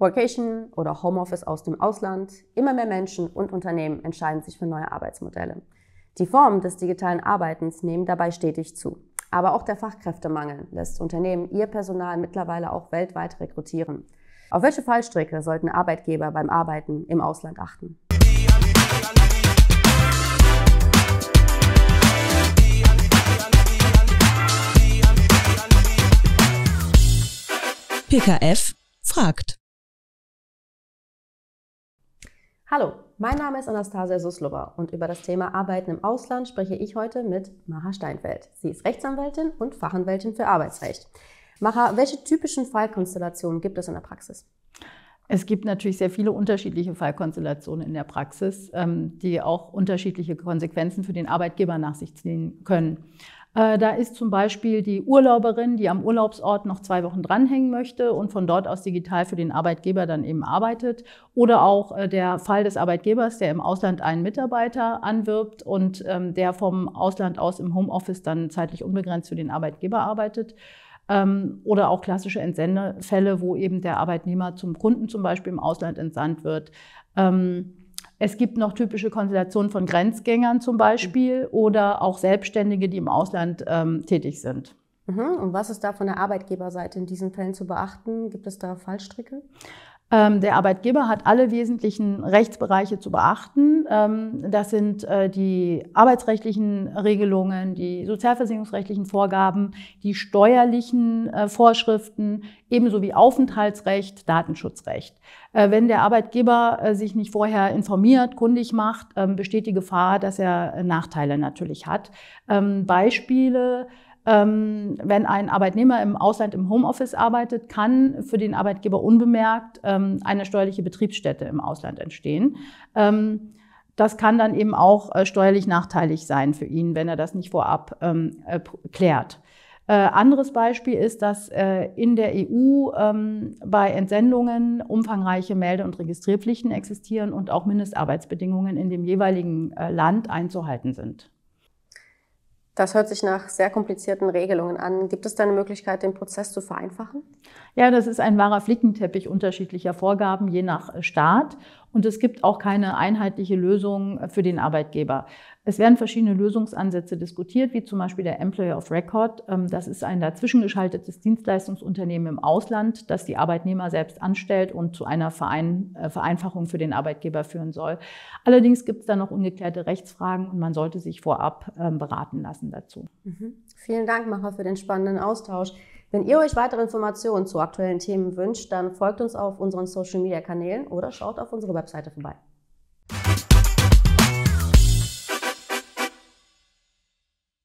Workation oder Homeoffice aus dem Ausland, immer mehr Menschen und Unternehmen entscheiden sich für neue Arbeitsmodelle. Die Formen des digitalen Arbeitens nehmen dabei stetig zu. Aber auch der Fachkräftemangel lässt Unternehmen ihr Personal mittlerweile auch weltweit rekrutieren. Auf welche Fallstricke sollten Arbeitgeber beim Arbeiten im Ausland achten? PKF fragt. Hallo, mein Name ist Anastasia Suslova und über das Thema Arbeiten im Ausland spreche ich heute mit Maha Steinfeld. Sie ist Rechtsanwältin und Fachanwältin für Arbeitsrecht. Maha, welche typischen Fallkonstellationen gibt es in der Praxis? Es gibt natürlich sehr viele unterschiedliche Fallkonstellationen in der Praxis, ähm, die auch unterschiedliche Konsequenzen für den Arbeitgeber nach sich ziehen können. Äh, da ist zum Beispiel die Urlauberin, die am Urlaubsort noch zwei Wochen dranhängen möchte und von dort aus digital für den Arbeitgeber dann eben arbeitet. Oder auch äh, der Fall des Arbeitgebers, der im Ausland einen Mitarbeiter anwirbt und ähm, der vom Ausland aus im Homeoffice dann zeitlich unbegrenzt für den Arbeitgeber arbeitet ähm, oder auch klassische Entsendefälle, wo eben der Arbeitnehmer zum Kunden zum Beispiel im Ausland entsandt wird. Ähm, es gibt noch typische Konstellationen von Grenzgängern zum Beispiel oder auch Selbstständige, die im Ausland ähm, tätig sind. Mhm. Und was ist da von der Arbeitgeberseite in diesen Fällen zu beachten? Gibt es da Fallstricke? Ähm, der Arbeitgeber hat alle wesentlichen Rechtsbereiche zu beachten. Ähm, das sind äh, die arbeitsrechtlichen Regelungen, die sozialversicherungsrechtlichen Vorgaben, die steuerlichen äh, Vorschriften, ebenso wie Aufenthaltsrecht, Datenschutzrecht. Äh, wenn der Arbeitgeber sich nicht vorher informiert, kundig macht, ähm, besteht die Gefahr, dass er Nachteile natürlich hat. Beispiele ähm, wenn ein Arbeitnehmer im Ausland im Homeoffice arbeitet, kann für den Arbeitgeber unbemerkt ähm, eine steuerliche Betriebsstätte im Ausland entstehen. Ähm, das kann dann eben auch äh, steuerlich nachteilig sein für ihn, wenn er das nicht vorab äh, klärt. Äh, anderes Beispiel ist, dass äh, in der EU ähm, bei Entsendungen umfangreiche Melde- und Registrierpflichten existieren und auch Mindestarbeitsbedingungen in dem jeweiligen äh, Land einzuhalten sind. Das hört sich nach sehr komplizierten Regelungen an. Gibt es da eine Möglichkeit, den Prozess zu vereinfachen? Ja, das ist ein wahrer Flickenteppich unterschiedlicher Vorgaben je nach Staat. Und es gibt auch keine einheitliche Lösung für den Arbeitgeber. Es werden verschiedene Lösungsansätze diskutiert, wie zum Beispiel der Employer of Record. Ähm, das ist ein dazwischengeschaltetes Dienstleistungsunternehmen im Ausland, das die Arbeitnehmer selbst anstellt und zu einer äh, Vereinfachung für den Arbeitgeber führen soll. Allerdings gibt es da noch ungeklärte Rechtsfragen und man sollte sich vorab ähm, beraten lassen dazu. Mhm. Vielen Dank, Macher, für den spannenden Austausch. Wenn ihr euch weitere Informationen zu aktuellen Themen wünscht, dann folgt uns auf unseren Social-Media-Kanälen oder schaut auf unsere Webseite vorbei.